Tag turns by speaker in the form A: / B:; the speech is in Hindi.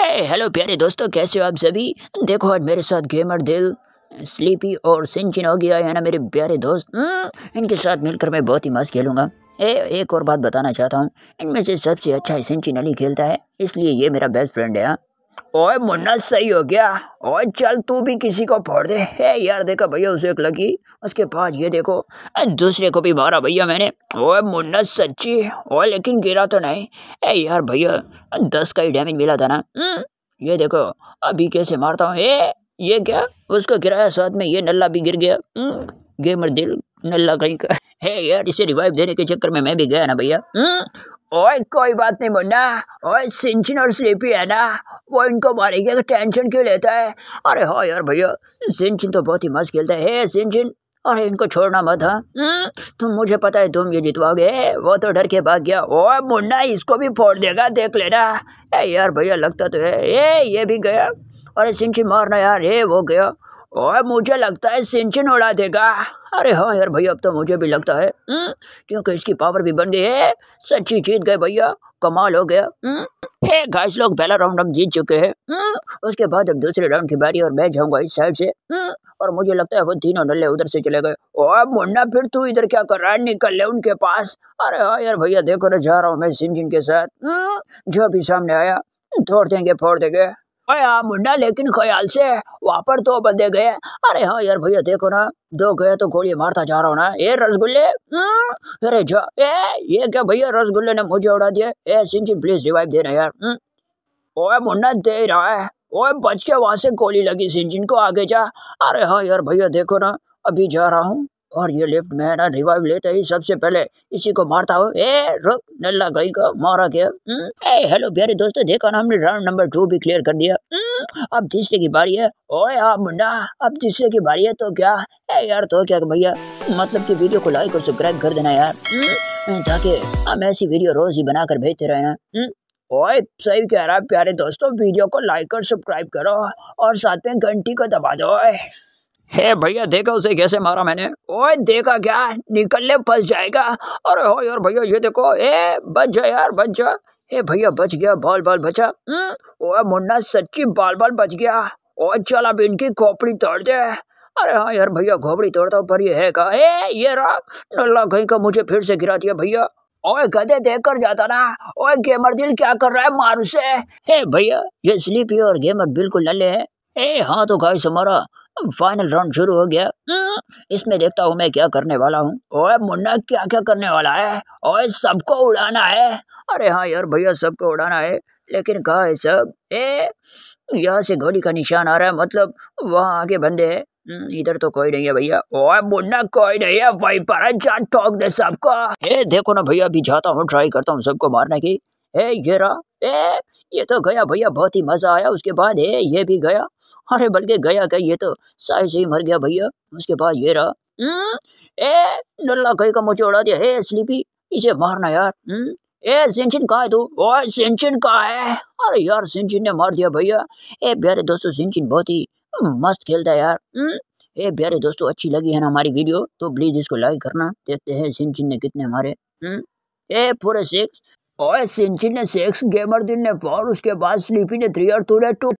A: है हेलो प्यारे दोस्तों कैसे हो आप सभी देखो आज मेरे साथ गेमर दिल स्लीपी और सिंचिन हो गया है ना मेरे प्यारे दोस्त हम्म, इनके साथ मिलकर मैं बहुत ही मस्त खेलूँगा ए, एक और बात बताना चाहता हूँ इनमें से सबसे अच्छा सिंचिन अली खेलता है इसलिए ये मेरा बेस्ट फ्रेंड है हाँ। ओए मुन्ना सही हो गया ओए चल तू भी किसी को फोड़ दे हे यार देखा भैया उसे एक लगी उसके बाद ये देखो दूसरे को भी मारा भैया मैंने ओए मुन्ना सच्ची ओए लेकिन गिरा तो नहीं ए यार भैया दस का ही डैमेज मिला था ना हम्म, ये देखो अभी कैसे मारता हूँ ये क्या उसको गिराया साथ में ये नल्ला भी गिर गया गेमर हम्म, दिल नल्ला कहीं का हे यार इसे रिवाइव देने के चक्कर में मैं भी गया ना भैया हम्म, ओए कोई बात नहीं मुन्ना ओए सिंचन और स्लीपी है ना वो इनको मारेगा टेंशन तो क्यों लेता है अरे हाँ यार भैया सिंचन तो बहुत ही मस्त खेलता है सिंचन और इनको छोड़ना मत हाँ हम्म। तुम मुझे पता है तुम ये जितवाओगे वो तो डर के भाग गया ओ मुन्ना इसको भी फोड़ देगा देख लेना ए यार भैया लगता तो है ए ये भी गया अरे सिंची मारना यार ये वो गया और मुझे लगता है सिंचिन उड़ा देगा अरे हाँ यार भैया अब तो मुझे भी लगता है हम्म? क्योंकि इसकी पावर भी बन गई है सच्ची जीत गए भैया कमाल हो गया हम्म? हे गाइस लोग पहला राउंड हम जीत चुके हैं हम्म? उसके बाद अब दूसरे राउंड की बारी और मैं जाऊंगा इस साइड से और मुझे लगता है वो तीनों नल्ले उधर से चले गए और मुन्ना फिर तू इधर क्या कर रहा है निकल ले उनके पास अरे हाँ यार भैया देखो ना जा रहा हूँ मैं सिंह के साथ जो भी सामने आया तोड़ देंगे फोड़ देंगे आया मुंडा लेकिन ख्याल से वहां पर दो बंदे गए अरे हाँ यार भैया देखो ना दो गए तो गोली मारता जा रहा हूँ ना ये रसगुल्ले हम्म, अरे जा ए ये क्या भैया रसगुल्ले ने मुझे उड़ा दिया ए सिंचिन प्लीज रिवाइव देना यार हम्म, ओए मुन्ना दे रहा है ओए बच के वहां से गोली लगी सिंह को आगे जा अरे हाँ यार भैया देखो ना अभी जा रहा हूँ और ये लिफ्ट में है ना रिवाइव लेते ही सबसे पहले इसी को मारता हो ए रुक नल्ला गई का मारा क्या हम्म, ए हेलो प्यारे दोस्तों देखो ना हमने राउंड नंबर टू भी क्लियर कर दिया हम्म, अब तीसरे की बारी है ओए आप हाँ, मुंडा अब तीसरे की बारी है तो क्या ए यार तो क्या भैया मतलब की वीडियो को लाइक और सब्सक्राइब कर देना यार हम्म, ताकि हम ऐसी वीडियो रोज ही बनाकर भेजते रहे ना ओए सही कह रहा है प्यारे दोस्तों वीडियो को लाइक और सब्सक्राइब करो और साथ में घंटी को दबा दो हे भैया देखा उसे कैसे मारा मैंने ओए देखा क्या निकल ले फंस जाएगा अरे हो यार भैया ये देखो ए बच जा यार बच जा हे भैया बच गया बाल बाल बचा हम्म, ओए मुन्ना सच्ची बाल बाल बच गया और चल अब इनकी खोपड़ी तोड़ दे अरे हाँ यार भैया खोपड़ी तोड़ता हूँ पर ये है का ए ये रहा नल्ला कहीं का मुझे फिर से गिरा दिया भैया ओए गधे देख कर जाता ना ओए गेमर दिल क्या कर रहा है मारू से हे भैया ये स्लीपी और गेमर बिल्कुल लल्ले है ए हाँ तो गाइस हमारा फाइनल राउंड शुरू हो गया हम्म, इसमें देखता हूँ मैं क्या करने वाला हूँ ओए मुन्ना क्या क्या करने वाला है ओए सबको उड़ाना है अरे हाँ यार भैया सबको उड़ाना है लेकिन कहा है सब ए यहाँ से घोड़ी का निशान आ रहा है मतलब वहाँ आगे बंदे है हम्म, इधर तो कोई नहीं है भैया ओए मुन्ना कोई नहीं है वही पर ठोक दे सबको ए देखो ना भैया अभी जाता हूँ ट्राई करता हूँ सबको मारने की है ये रहा ए ये तो गया भैया बहुत ही मज़ा आया उसके बाद है ये भी गया अरे बल्कि गया क्या ये तो साय से ही मर गया भैया उसके बाद ये रहा हम्म ए नल्ला कहीं का मुझे उड़ा दिया हे स्लीपी इसे मारना यार हम्म ए सिंचिन कहा है तू ओ सिंचिन कहा है अरे यार सिंचिन ने मार दिया भैया ए प्यारे दोस्तों सिंचिन बहुत ही मस्त खेलता है यार हम्म ए प्यारे दोस्तों अच्छी लगी है ना हमारी वीडियो तो प्लीज़ इसको लाइक करना देखते हैं सिंचिन ने कितने मारे हम्म ए पूरे सिक्स और सिंची ने सिक्स दिन ने फोर उसके बाद स्लीपी ने थ्री और टू ने टू